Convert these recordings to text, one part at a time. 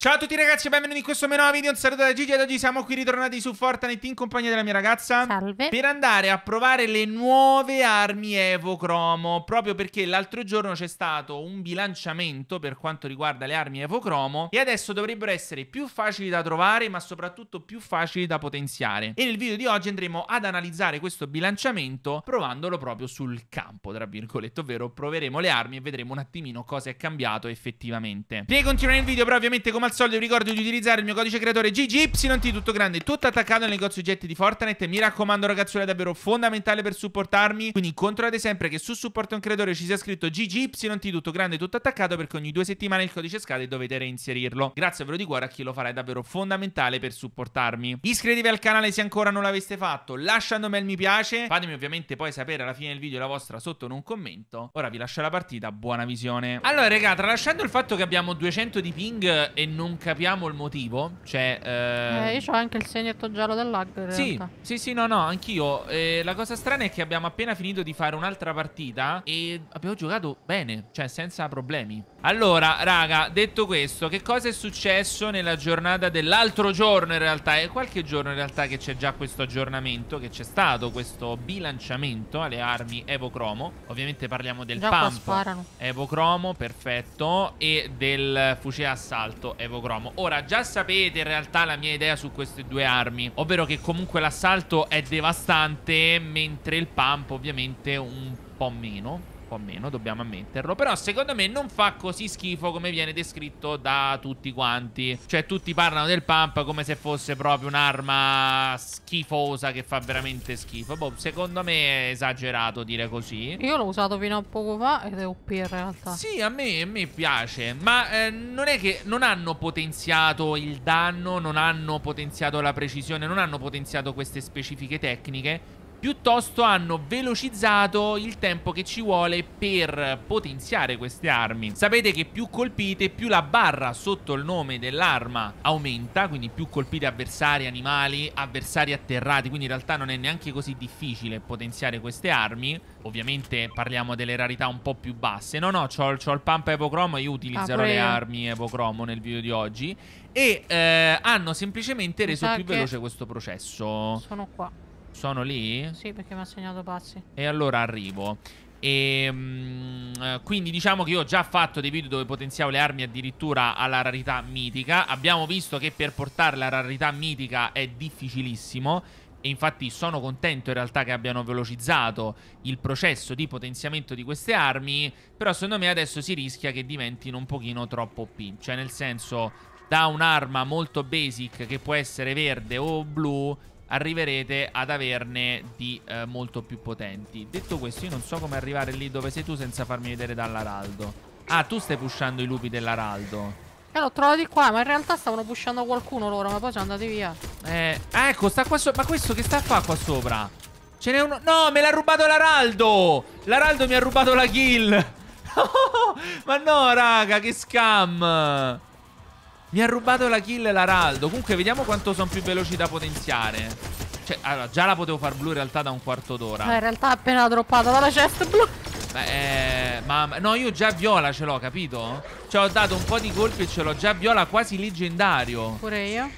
Ciao a tutti ragazzi e benvenuti in questo mio nuovo video, un saluto da Gigi ed oggi siamo qui ritornati su Fortnite in compagnia della mia ragazza Salve Per andare a provare le nuove armi Evo Cromo Proprio perché l'altro giorno c'è stato un bilanciamento per quanto riguarda le armi Evo Cromo E adesso dovrebbero essere più facili da trovare ma soprattutto più facili da potenziare E nel video di oggi andremo ad analizzare questo bilanciamento provandolo proprio sul campo tra virgolette Ovvero proveremo le armi e vedremo un attimino cosa è cambiato effettivamente Prima di continuare il video però ovviamente come al solito vi ricordo di utilizzare il mio codice creatore GGYT tutto grande, tutto attaccato nel negozio oggetti di Fortnite. e Mi raccomando ragazzuoli, è davvero fondamentale per supportarmi, quindi controllate sempre che su supporto un creatore ci sia scritto GGYT tutto grande, tutto attaccato perché ogni due settimane il codice scade e dovete reinserirlo. Grazie ve di cuore a chi lo farà, è davvero fondamentale per supportarmi. Iscrivetevi al canale se ancora non l'aveste fatto, lasciando me il mi piace, fatemi ovviamente poi sapere alla fine del video la vostra sotto in un commento. Ora vi lascio la partita, buona visione. Allora raga, tralasciando il fatto che abbiamo 200 di ping e non capiamo il motivo. Cioè, eh... eh io ho anche il segnetto giallo del lag. Sì, realtà. sì, sì, no, no, anch'io. Eh, la cosa strana è che abbiamo appena finito di fare un'altra partita e abbiamo giocato bene, cioè senza problemi. Allora, raga, detto questo, che cosa è successo nella giornata dell'altro giorno in realtà? È qualche giorno in realtà che c'è già questo aggiornamento, che c'è stato questo bilanciamento alle armi Evo Cromo. Ovviamente parliamo del già pump Evo Cromo, perfetto, e del fucile assalto Evo Evocromo. Ora, già sapete in realtà la mia idea su queste due armi, ovvero che comunque l'assalto è devastante, mentre il pump ovviamente un po' meno po' meno, dobbiamo ammetterlo. Però secondo me non fa così schifo come viene descritto da tutti quanti. Cioè tutti parlano del pump come se fosse proprio un'arma schifosa che fa veramente schifo. Boh, secondo me è esagerato dire così. Io l'ho usato fino a poco fa ed è OP in realtà. Sì, a me, a me piace. Ma eh, non è che non hanno potenziato il danno, non hanno potenziato la precisione, non hanno potenziato queste specifiche tecniche piuttosto hanno velocizzato il tempo che ci vuole per potenziare queste armi. Sapete che più colpite, più la barra sotto il nome dell'arma aumenta, quindi più colpite avversari, animali, avversari atterrati, quindi in realtà non è neanche così difficile potenziare queste armi. Ovviamente parliamo delle rarità un po' più basse. No, no, ho il pump epocromo, io utilizzerò ah, le armi epocromo nel video di oggi. E eh, hanno semplicemente reso più veloce questo processo. Sono qua. Sono lì? Sì, perché mi ha segnato pazzi. E allora arrivo. E, ehm, mh, eh, quindi diciamo che io ho già fatto dei video dove potenziavo le armi addirittura alla rarità mitica. Abbiamo visto che per portare la rarità mitica è difficilissimo. E infatti sono contento in realtà che abbiano velocizzato il processo di potenziamento di queste armi. Però secondo me adesso si rischia che diventino un pochino troppo OP. Cioè nel senso da un'arma molto basic che può essere verde o blu arriverete ad averne di eh, molto più potenti. Detto questo, io non so come arrivare lì dove sei tu senza farmi vedere dall'araldo. Ah, tu stai pushando i lupi dell'araldo. Eh, l'ho trovato di qua, ma in realtà stavano pushando qualcuno loro, ma poi sono andati via. Eh, ecco, sta qua sopra. Ma questo che sta a fare qua sopra? Ce n'è uno... No, me l'ha rubato l'Araldo! L'Araldo mi ha rubato la kill! ma no, raga, che scam! Mi ha rubato la kill l'Araldo. Comunque, vediamo quanto sono più veloci da potenziare. Cioè, allora, già la potevo far blu in realtà da un quarto d'ora. Eh, in realtà appena droppata dalla chest blu. Beh, eh, ma no, io già viola ce l'ho, capito? Cioè, ho dato un po' di colpi e ce l'ho già viola quasi leggendario. Pure io.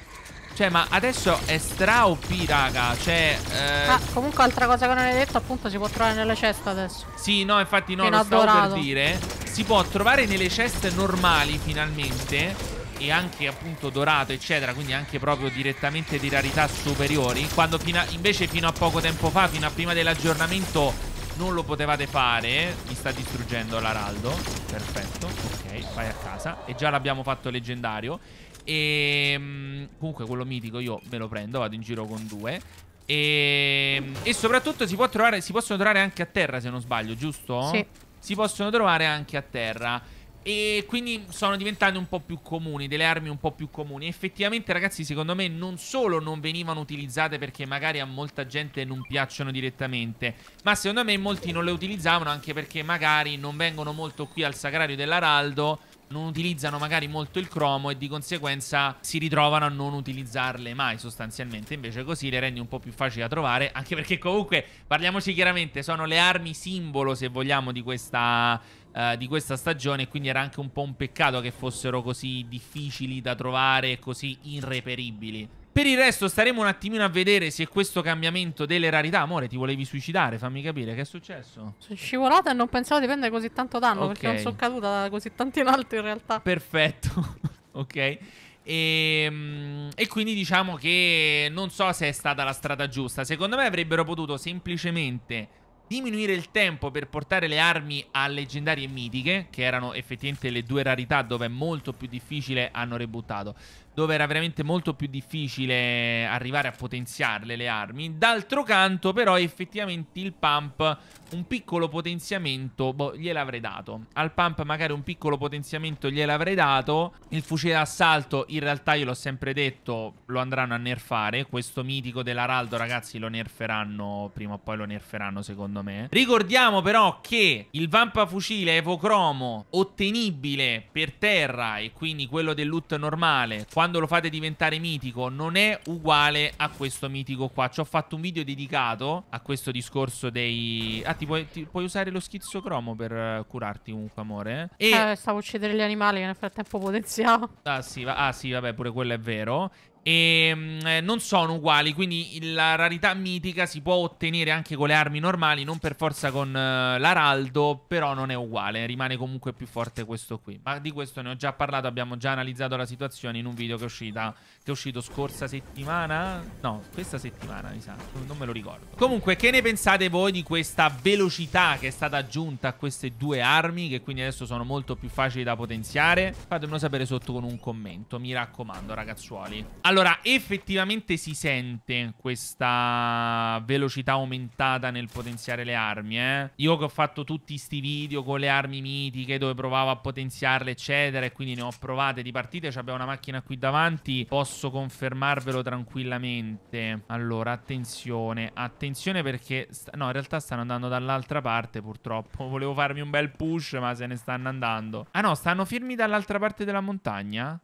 Cioè, ma adesso è stra OP, raga. Cioè. Eh... Ah, comunque, altra cosa che non hai detto, appunto, si può trovare nelle ceste adesso. Sì, no, infatti, no, Fino lo stavo dorato. per dire. Si può trovare nelle ceste normali, finalmente e anche appunto dorato eccetera quindi anche proprio direttamente di rarità superiori quando fino a, invece fino a poco tempo fa fino a prima dell'aggiornamento non lo potevate fare mi sta distruggendo l'araldo perfetto ok vai a casa e già l'abbiamo fatto leggendario e ehm, comunque quello mitico io me lo prendo vado in giro con due e, ehm, e soprattutto si, trovare, si possono trovare anche a terra se non sbaglio giusto? sì si possono trovare anche a terra e quindi sono diventate un po' più comuni, delle armi un po' più comuni. Effettivamente, ragazzi, secondo me non solo non venivano utilizzate perché magari a molta gente non piacciono direttamente, ma secondo me molti non le utilizzavano anche perché magari non vengono molto qui al sagrario dell'araldo, non utilizzano magari molto il cromo e di conseguenza si ritrovano a non utilizzarle mai sostanzialmente. Invece così le rendi un po' più facili da trovare, anche perché comunque, parliamoci chiaramente, sono le armi simbolo se vogliamo di questa eh, di questa stagione. Quindi era anche un po' un peccato che fossero così difficili da trovare e così irreperibili. Per il resto staremo un attimino a vedere se questo cambiamento delle rarità... Amore, ti volevi suicidare, fammi capire, che è successo? Sono scivolata e non pensavo di prendere così tanto danno, okay. perché non sono caduta da così tanti in alto in realtà. Perfetto, ok. E, ehm, e, quindi diciamo che non so se è stata la strada giusta. Secondo me avrebbero potuto semplicemente diminuire il tempo per portare le armi a leggendarie e mitiche, che erano effettivamente le due rarità dove è molto più difficile, hanno rebuttato dove era veramente molto più difficile arrivare a potenziarle le armi. D'altro canto, però, effettivamente il pump un piccolo potenziamento boh, gliel'avrei dato. Al pump magari un piccolo potenziamento gliel'avrei dato. Il fucile d'assalto, in realtà, io l'ho sempre detto, lo andranno a nerfare. Questo mitico dell'Araldo, ragazzi, lo nerferanno prima o poi lo nerferanno, secondo me. Ricordiamo però che il vampa fucile evocromo ottenibile per terra e quindi quello del loot normale quando lo fate diventare mitico non è uguale a questo mitico qua. Ci ho fatto un video dedicato a questo discorso dei... Ah, ti puoi, ti puoi usare lo schizzo cromo per curarti comunque, amore. E... Eh, stavo uccidendo gli animali che nel frattempo potenziavo. Ah sì, va... ah sì, vabbè, pure quello è vero e ehm, eh, non sono uguali, quindi la rarità mitica si può ottenere anche con le armi normali, non per forza con eh, l'araldo, però non è uguale, rimane comunque più forte questo qui. Ma di questo ne ho già parlato, abbiamo già analizzato la situazione in un video che è, uscita, che è uscito scorsa settimana, no, questa settimana mi sa, non me lo ricordo. Comunque, che ne pensate voi di questa velocità che è stata aggiunta a queste due armi, che quindi adesso sono molto più facili da potenziare? Fatemelo sapere sotto con un commento, mi raccomando ragazzuoli. Allora, effettivamente si sente questa velocità aumentata nel potenziare le armi, eh? Io che ho fatto tutti questi video con le armi mitiche dove provavo a potenziarle, eccetera, e quindi ne ho provate di partite, C'abbiamo una macchina qui davanti, posso confermarvelo tranquillamente. Allora, attenzione, attenzione perché... No, in realtà stanno andando dall'altra parte, purtroppo. Volevo farmi un bel push, ma se ne stanno andando. Ah no, stanno fermi dall'altra parte della montagna?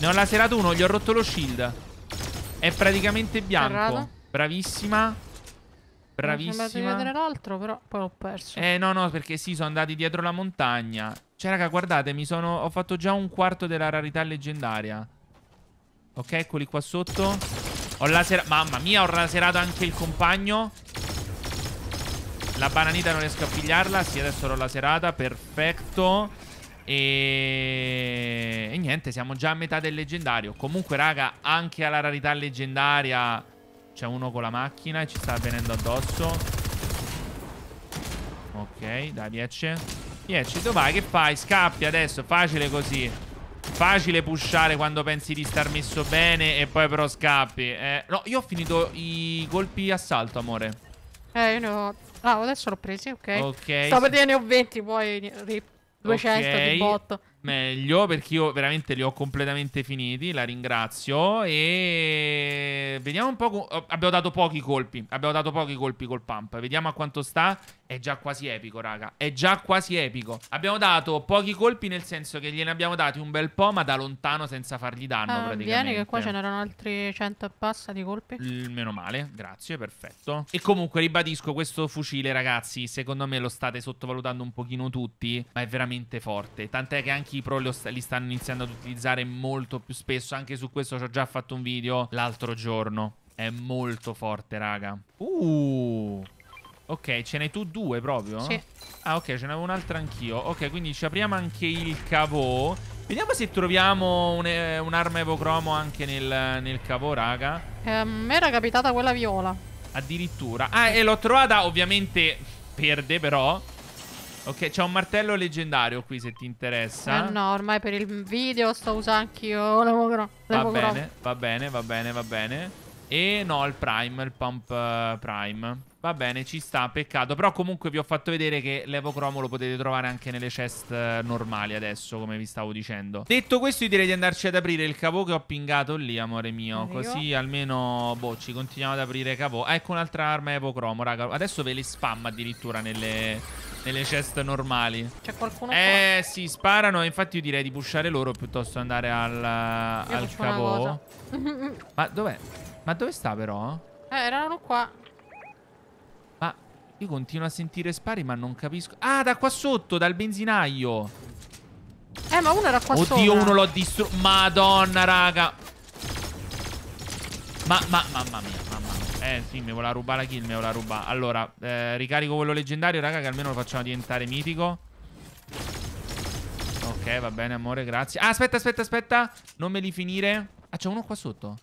Ne ho laserato uno, gli ho rotto lo shield. È praticamente bianco. Errato. Bravissima. Bravissima. Mi vedere l'altro, però poi l'ho perso. Eh, no, no, perché sì, sono andati dietro la montagna. Cioè, raga, guardate, mi sono... Ho fatto già un quarto della rarità leggendaria. Ok, eccoli qua sotto. Ho laserato... Mamma mia, ho laserato anche il compagno. La bananita non riesco a pigliarla. Sì, adesso l'ho laserata. Perfetto. E... e niente, siamo già a metà del leggendario. Comunque, raga, anche alla rarità leggendaria c'è uno con la macchina e ci sta venendo addosso. Ok, dai, Piecce. Piecce, dov'è? Che fai? Scappi adesso, facile così. Facile pushare quando pensi di star messo bene e poi però scappi. Eh, no, io ho finito i colpi assalto, amore. Eh, io ne ho... Ah, adesso l'ho preso, ok. Ok. Stavo per dire ne ho 20, poi... Rip. 200 okay, di botto. Meglio perché io veramente li ho completamente finiti, la ringrazio e vediamo un po' abbiamo dato pochi colpi, abbiamo dato pochi colpi col pump. Vediamo a quanto sta è già quasi epico, raga. È già quasi epico. Abbiamo dato pochi colpi, nel senso che gliene abbiamo dati un bel po', ma da lontano senza fargli danno. Ah, praticamente. Vieni che qua ce n'erano altri cento e passa di colpi. L meno male, grazie, perfetto. E comunque ribadisco, questo fucile, ragazzi, secondo me lo state sottovalutando un pochino tutti, ma è veramente forte. Tant'è che anche i pro st li stanno iniziando ad utilizzare molto più spesso. Anche su questo ci ho già fatto un video l'altro giorno. È molto forte, raga. Uh... Ok, ce n'hai tu due proprio? Sì. Ah, ok, ce n'avevo un'altra anch'io. Ok, quindi ci apriamo anche il cavò. Vediamo se troviamo un'arma un eh, evocromo anche nel, nel cavò, raga. Eh, a me era capitata quella viola. Addirittura. Ah, e l'ho trovata, ovviamente perde, però. Ok, c'è un martello leggendario qui, se ti interessa. Eh no, ormai per il video sto usando anch'io l'evocromo. Va bene, va bene, va bene, va bene. E no, il prime, il pump eh, prime. Va bene, ci sta, peccato. Però comunque vi ho fatto vedere che l'evocromo lo potete trovare anche nelle chest eh, normali adesso, come vi stavo dicendo. Detto questo, io direi di andarci ad aprire il cavo che ho pingato lì, amore mio. Così almeno, boh, ci continuiamo ad aprire cavo. Ah, ecco un'altra arma evocromo, raga. Adesso ve le spam addirittura nelle, nelle chest normali. C'è qualcuno eh, qua? sì, sparano. Infatti io direi di pushare loro piuttosto andare al, al cavo. Ma dov'è? Ma dove sta però? Eh, erano qua. Ma io continuo a sentire spari, ma non capisco. Ah, da qua sotto, dal benzinaio. Eh, ma uno era qua Oddio, sopra. Oddio, uno l'ho distrutto. Madonna, raga. Ma, ma, mamma mia, mamma mia. Eh, sì, mi voleva rubare la kill, mi voleva rubare. Allora, eh, ricarico quello leggendario, raga, che almeno lo facciamo diventare mitico. Ok, va bene, amore, grazie. Ah, aspetta, aspetta, aspetta. Non me li finire. Ah, c'è uno qua sotto.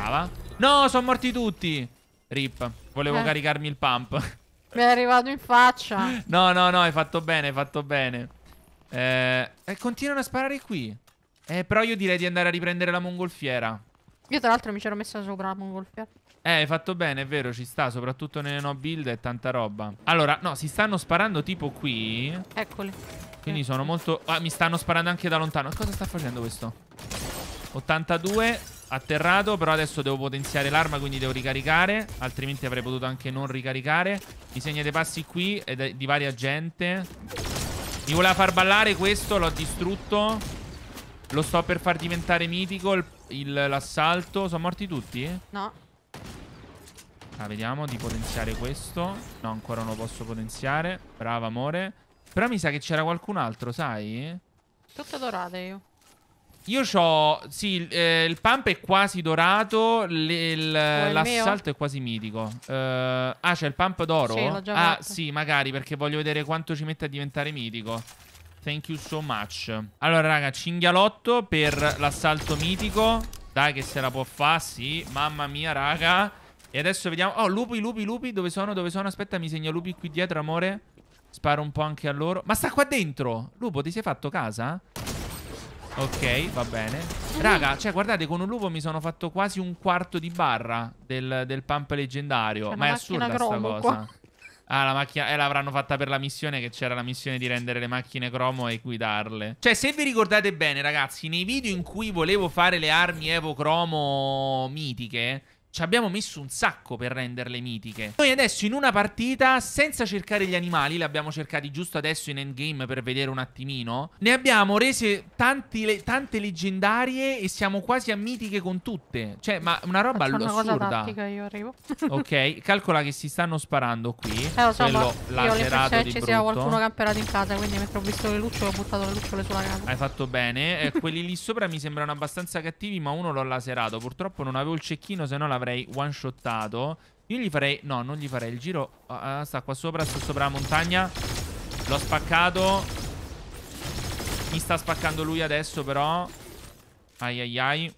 Brava. No, sono morti tutti. Rip. Volevo eh. caricarmi il pump. Mi è arrivato in faccia. No, no, no, hai fatto bene, hai fatto bene. Eh, eh, continuano a sparare qui. Eh, però io direi di andare a riprendere la mongolfiera. Io tra l'altro mi c'ero messa sopra la mongolfiera. Eh, hai fatto bene, è vero, ci sta, soprattutto nelle no build e tanta roba. Allora, no, si stanno sparando tipo qui. Eccoli. Quindi sono molto... Ah, mi stanno sparando anche da lontano. Cosa sta facendo questo? 82. Atterrato, però adesso devo potenziare l'arma, quindi devo ricaricare. Altrimenti avrei potuto anche non ricaricare. Mi segnate passi qui e di varia gente. Mi voleva far ballare questo, l'ho distrutto. Lo sto per far diventare mitico l'assalto. Sono morti tutti? No. Ah, vediamo di potenziare questo. No, ancora non lo posso potenziare. Brava, amore. Però mi sa che c'era qualcun altro, sai? Tutto dorato io. Io ho. Sì, eh, il pump è quasi dorato. l'assalto è quasi mitico. Uh, ah, c'è il pump d'oro? Sì, l'ho già Ah, fatto. sì, magari perché voglio vedere quanto ci mette a diventare mitico. Thank you so much. Allora, raga, cinghialotto per l'assalto mitico. Dai, che se la può fare. Sì, mamma mia, raga. E adesso vediamo. Oh, lupi, lupi, lupi. Dove sono? Dove sono? Aspetta, mi segna lupi qui dietro, amore. Sparo un po' anche a loro. Ma sta qua dentro. Lupo, ti sei fatto casa? Ok, va bene. Mm. Raga, cioè, guardate, con un lupo mi sono fatto quasi un quarto di barra del, del pump leggendario. Ma è assurda sta cosa. Qua. Ah, la macchina. Eh, l'avranno fatta per la missione. Che c'era la missione di rendere le macchine cromo e guidarle. Cioè, se vi ricordate bene, ragazzi, nei video in cui volevo fare le armi evo cromo mitiche. Ci abbiamo messo un sacco per renderle mitiche. Noi adesso in una partita, senza cercare gli animali, li abbiamo cercati giusto adesso in endgame per vedere un attimino, ne abbiamo rese tanti, le, tante leggendarie e siamo quasi a mitiche con tutte. Cioè, ma una roba Faccio assurda. Una cosa tattica, io arrivo. ok, calcola che si stanno sparando qui. Eh, lo so, Quello ma io ho l'impressione che ci sia qualcuno camperato in casa, quindi mentre ho visto le lucciole ho buttato le lucciole sulla casa. Hai fatto bene. Eh, quelli lì sopra mi sembrano abbastanza cattivi, ma uno l'ho laserato. Purtroppo non avevo il cecchino, se no l'avevo avrei one shottato Io gli farei, no non gli farei il giro uh, Sta qua sopra, sta sopra la montagna L'ho spaccato Mi sta spaccando lui adesso però Ai ai ai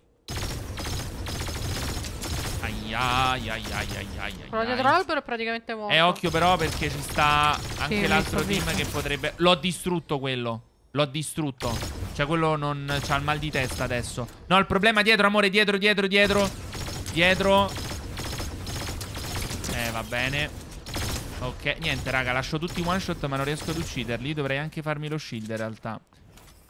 Ai ai ai ai ai ai Quello dietro l'albero è praticamente morto E occhio però perché ci sta anche sì, l'altro team visto. che potrebbe L'ho distrutto quello L'ho distrutto Cioè quello non C'ha il mal di testa adesso No il problema dietro amore Dietro dietro dietro Dietro Eh va bene Ok niente raga lascio tutti one shot ma non riesco ad ucciderli Dovrei anche farmi lo shield in realtà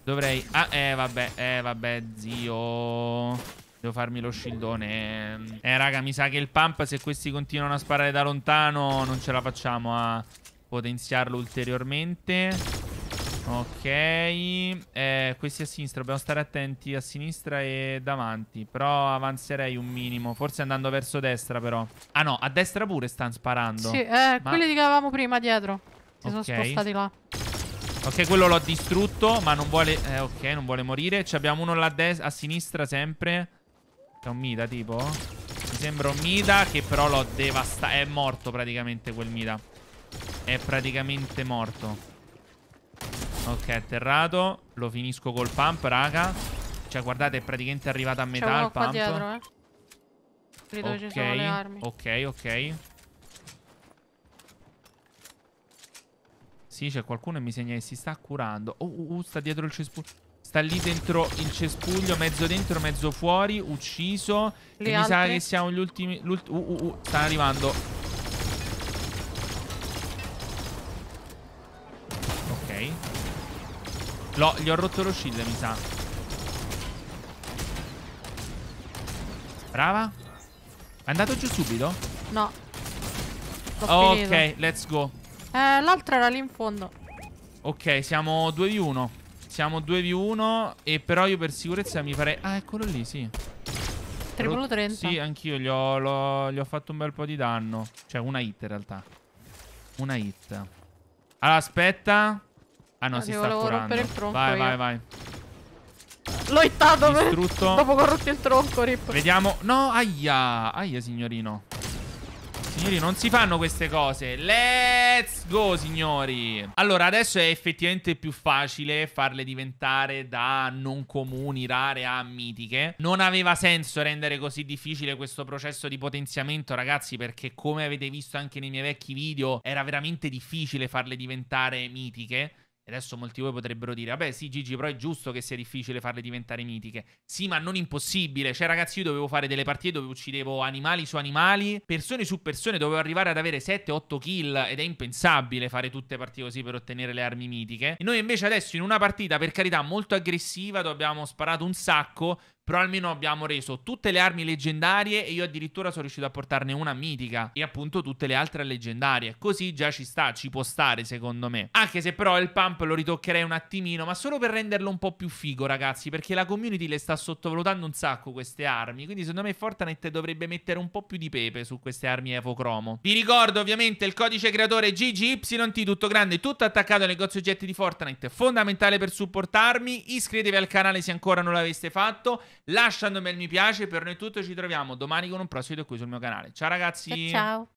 Dovrei Ah eh vabbè Eh vabbè zio Devo farmi lo shieldone Eh raga mi sa che il pump se questi continuano a sparare da lontano Non ce la facciamo a potenziarlo ulteriormente Ok, eh, questi a sinistra, dobbiamo stare attenti a sinistra e davanti, però avanzerei un minimo, forse andando verso destra però. Ah no, a destra pure stanno sparando. Sì, eh, ma... quelli che avevamo prima dietro, si okay. sono spostati là. Ok, quello l'ho distrutto, ma non vuole... Eh, ok, non vuole morire. Ci abbiamo uno là a, a sinistra sempre. È un Mida, tipo? Mi sembra un Mida, che però l'ho devastato. È morto praticamente quel Mida. È praticamente morto. Ok, atterrato. Lo finisco col pump, raga. Cioè, guardate, è praticamente arrivato a metà il pump. Dietro, eh. Credo ci sono le armi. Ok, ok. Sì, c'è qualcuno che mi segna che si sta curando. Oh, uh, uh, sta dietro il cespuglio. Sta lì dentro il cespuglio, mezzo dentro, mezzo fuori, ucciso. Gli e altri? mi sa che siamo gli ultimi... Ult uh, uh, uh, sta arrivando. L'ho, gli ho rotto lo shield, mi sa. Brava. È andato giù subito? No. Oh, ok, let's go. Eh, l'altra era lì in fondo. Ok, siamo 2v1. Siamo 2v1 e però io per sicurezza mi farei... Ah, eccolo lì, sì. Triplo 30. Sì, anch'io gli ho, lo, gli ho fatto un bel po' di danno. Cioè, una hit in realtà. Una hit. Allora, aspetta. Ah no, ah, si sta curando. Il tronco vai, io. vai, vai. L'ho hittato Distrutto. dopo corrotti il tronco, Rip. Vediamo. No, aia. Aia, signorino. Signori, non si fanno queste cose. Let's go, signori. Allora, adesso è effettivamente più facile farle diventare da non comuni, rare a mitiche. Non aveva senso rendere così difficile questo processo di potenziamento, ragazzi, perché come avete visto anche nei miei vecchi video, era veramente difficile farle diventare mitiche. Adesso molti di voi potrebbero dire, vabbè sì Gigi, però è giusto che sia difficile farle diventare mitiche. Sì, ma non impossibile. Cioè ragazzi, io dovevo fare delle partite dove uccidevo animali su animali, persone su persone, dovevo arrivare ad avere 7-8 kill ed è impensabile fare tutte partite così per ottenere le armi mitiche. E noi invece adesso in una partita, per carità, molto aggressiva, dove abbiamo sparato un sacco, però almeno abbiamo reso tutte le armi leggendarie e io addirittura sono riuscito a portarne una mitica e appunto tutte le altre leggendarie. Così già ci sta, ci può stare secondo me. Anche se però il pump lo ritoccherei un attimino, ma solo per renderlo un po' più figo ragazzi, perché la community le sta sottovalutando un sacco queste armi, quindi secondo me Fortnite dovrebbe mettere un po' più di pepe su queste armi evocromo. Vi ricordo ovviamente il codice creatore GGYT, tutto grande, tutto attaccato al negozio oggetti di Fortnite, fondamentale per supportarmi, iscrivetevi al canale se ancora non l'aveste fatto un bel mi piace, per noi tutto ci troviamo domani con un prossimo video qui sul mio canale. Ciao ragazzi! ciao! ciao.